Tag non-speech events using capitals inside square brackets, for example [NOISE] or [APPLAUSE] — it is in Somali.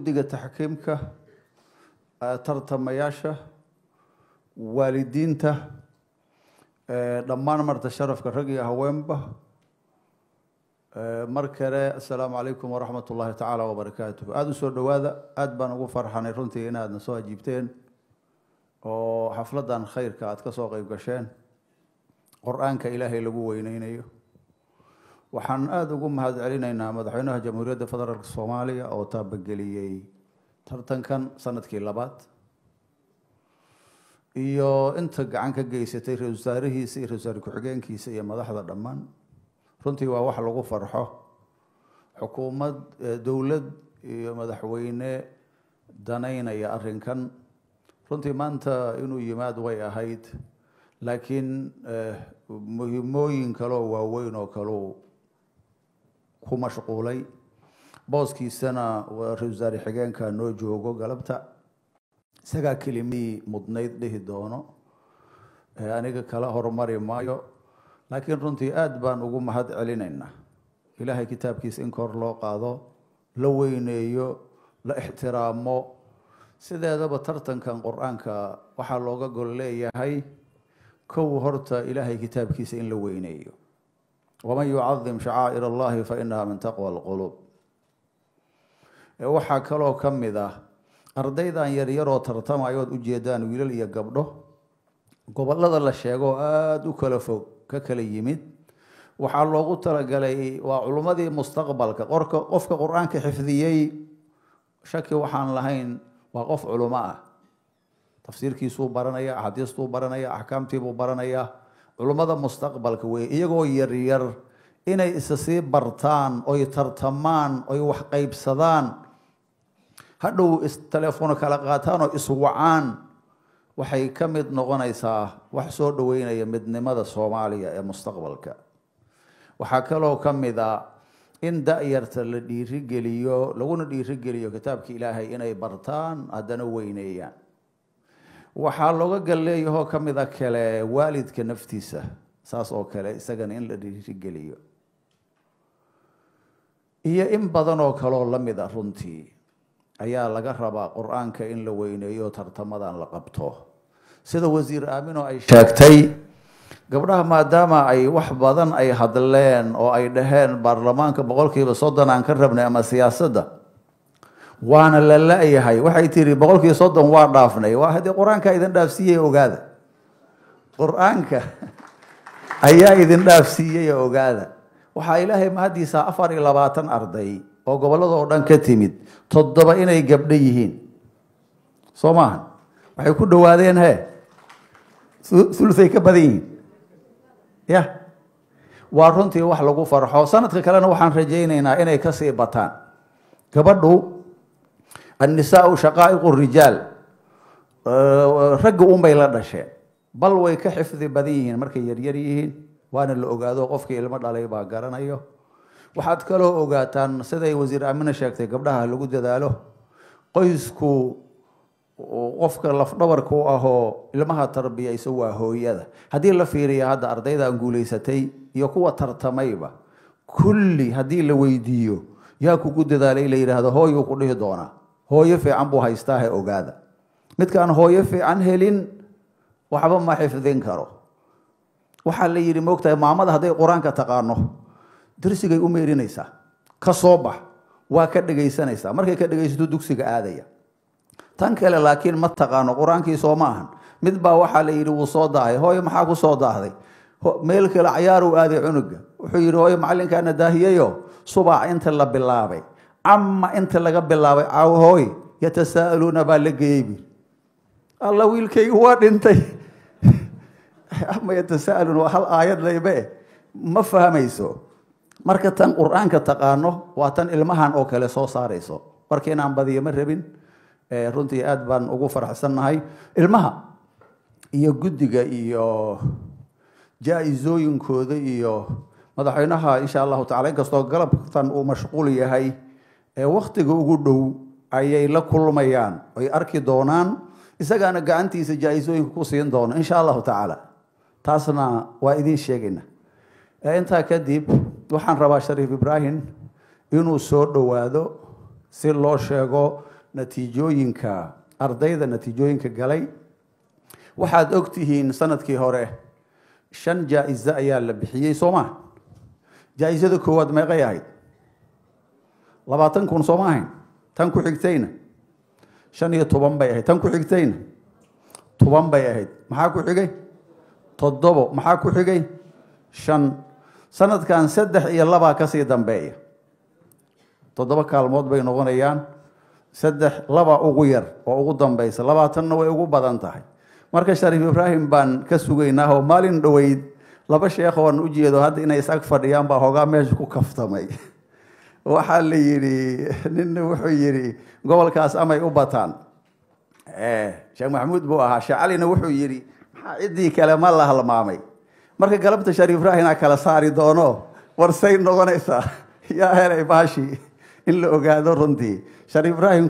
guddiga taxkiimka tartamayaasha waalidiinta dhammaan marta sharafka rag iyo ah haweenba mar kale assalaamu calaykum waraxmat ullaahi tacaala wabarakaatuh aada u soo dhowaada aada baan ugu farxanay runtii inaadna soo ajiibteen oo xafladan khayrka aada ka soo qayb gasheen qur-aanka ilaahay lagu weyneynayo waxaan aada ugu mahadcelinaynaa madaxweynaha jamhuuriyadda federaalk soomaaliya oo taabageliyey tartankan sanadkii labaad iyo inta gacan ka geysatay ra-isul wasaarihiisa iyo ra-isul wasaare ku-xigeenkiisa iyo madaxda dhammaan runtii waa wax lagu farxo xukuumad e, dowlad iyo madaxweyne danaynaya arrinkan runtii maanta inuu yimaad way ahayd laakiin e, muhiimooyin kaleoo waaweyn oo kaleu ku mashquulay booskiisana ra-isul wasaare xigeenka noo joogo galabta isagaa kelimii mudnayd dhihi doono aniga kala horumari maayo laakiin runtii aada baan ugu mahad celinaynaa ilaahay kitaabkiisa in kor loo qaado la weyneeyo la ixtiraamo sideedaba tartankan qur-aanka waxaa looga gol leeyahay kow horta ilaahay kitaabkiisa in la weyneeyo waman yucadim shacaa'ir allahi fainaha min taqwa alquluub waxaa kaloo ka mid ah ardaydan yaryaroo tartamayood ujeedaan wiilal iyo gabdho gobolada la sheego aada u kala fog ka kala yimid waxaa loogu talagalay waa culummadii mustaqbalka qorka qofka qur-aanka xifdiyey shaki waxaan lahayn waa qof culumo ah tafsiirkiisuu baranaya axaadiistuu baranaya axkaamtiibuu baranayaa culummada mustaqbalka wey iyagoo yaryar inay isa sii bartaan oy tartamaan oy wax qaybsadaan hadhow istaleefoono kala qaataan oo iswacaan waxay ka mid noqonaysaa wax soo dhoweynaya midnimada soomaaliya ee mustaqbalka waxaa kaloo ka mid a ah in da-yarta la dhiirigeliyo laguna dhiirigeliyo kitaabka ilaahay inay bartaan haddana weyneeyaan waxaa looga galleeyahoo ka mid a ah kale waalidka naftiisa saas oo kale isagana in la dhiirigeliyo iyo in badan oo kaleoo la mid a ah runtii ayaa laga rabaa qur-aanka in la weyneeyo tartamadan la qabto sida wasiir aaminoo ay sheegtay gabdhaha maadaama ay wax badan ay hadleen oo ay dhaheen baarlamaanka boqolkiiba soddon aan ka rabnay ama siyaasadda waana la la-yahay waxay tiri boqolkiiyo soddon waa dhaafnay waa haddii qur-aankaa idin dhaafsiiyey ogaada qur-aanka [LAUGHS] ayaa idin dhaafsiiyey ogaada waxaa ilaahay mahadiisa afar iyo labaatan arday oo gobollada oo dhan ka timid toddoba inay gabdho yihiin soo maaha waxay ku dhowaadeen he ulusay ka badan yihiin yah waa runtii wax lagu farxo sanadka kalena waxaan rajaynaynaa inay ka sii bataan gabadhu annisaau shaqaa'iqu rijaal ragga unbay la dhasheen bal way ka xifdi badan yihiin markay yaryar yihiin waana la ogaado qofkii ilmo dhalay baa garanayo waxaad kaloo ogaataan siday wasiir amine sheegtay gabdhaha lagu dadaalo qoysku qofka lafdhabarka ahoo ilmaha tarbiyaysa waa hooyada haddii la fiiriya hadda ardayda guulaysatay iyo kuwa tartamayba kulli haddii la weydiiyo yaa kugu dadaalay la yidhaahdo hooyuu ku dhihi doonaa hooyo fiican buu haystaahe ogaada midkaan hooyo fiican helin waxba ma xifdin karo waxaa la yidhi moogtahay maamada hadday qur-aanka taqaano darsigay u meerinaysaa ka soo bax waa ka dhegaysanaysaa markay ka dhegaysato dugsiga aadaya tan kale laakiin ma taqaano qur-aankii soo ma ahan mid baa waxaa la yidhi wuu soo daahay hooyo maxaa ku soo daahday meel kale cayaar aaday cunuga wuxuu yidhi hooyo macalinkaana daahiyayo subax inta la bilaabay cama inta laga bilaabay hooy yatasaaluuna baa la geeyey bu alla wiilkaygu waa dhintay ama [LAUGHS] yatasaaluun waa hal aayad laybe ma fahmayso marka tan qur-aanka taqaano waa tan ilmahan oo kale soo saarayso marka inaan badiyo ma rabin eh, runtii aad baan ugu faraxsannahay ilmaha iyo guddiga iyo jaa-isooyinkooda iyo madaxweynaha insha allahu tacala inkastoo galabtan uu mashquul yahay ee wakhtiga ugu dhow ayay la kulmayaan ay arki doonaan isagaana gacantiisa jaa-isooyinka ku siin doono insha allahu tacaala taasna waa idiin sheegayna intaa kadib waxaan rabaa shariif ibraahim inuu soo dhowaado si loo sheego natiijooyinka ardayda natiijooyinka galay waxaad og tihiin sanadkii hore shan jaa-iso ayaa la bixiyey soo maa jaa-isada koowaad meeqay ahayd labaatan kun soo ma ahayn tan ku xigtayna shan iyo toban bay ahayd tan ku xigtayna toban bay ahayd maxaa ku xigay toddobo maxaa ku xigay shan sanadkan saddex iyo labaa kasii dambeeya toddoba kaalmood bay noqonayaan saddex laba ugu yar oo ugu dambeysa labaatanna way ugu badan tahay marka shariif ibraahim baan ka sugaynaaoo maalin dhoweyd laba sheekh oan ujeedo hadda inay isag ag fadhiyaan baa hoogaa meesha ku kaftamay [LAUGHS] waxaa la yidhi ninna wuxuu yidhi gobolkaas amay u bataan eh, sheekh maxamuud buu ahaa sheekh calina wuxuu yidhi maxaa ciddii kale ma la halmaamay marka galabta shariif raahina kala saari doono warsay noqonaysaa [LAUGHS] yaa helay baashii in la ogaado runtii shariif raahim